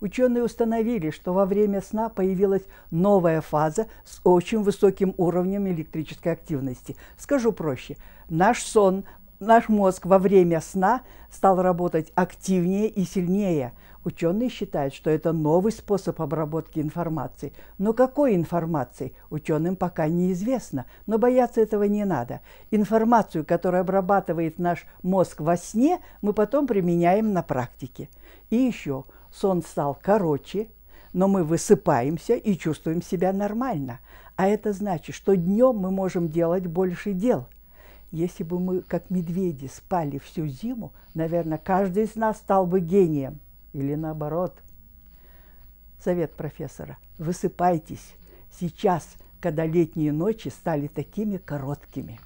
Ученые установили, что во время сна появилась новая фаза с очень высоким уровнем электрической активности. Скажу проще, наш сон, наш мозг во время сна стал работать активнее и сильнее – Ученые считают, что это новый способ обработки информации. Но какой информации, ученым пока неизвестно. Но бояться этого не надо. Информацию, которую обрабатывает наш мозг во сне, мы потом применяем на практике. И еще сон стал короче, но мы высыпаемся и чувствуем себя нормально. А это значит, что днем мы можем делать больше дел – если бы мы, как медведи, спали всю зиму, наверное, каждый из нас стал бы гением или наоборот. Совет профессора. Высыпайтесь сейчас, когда летние ночи стали такими короткими.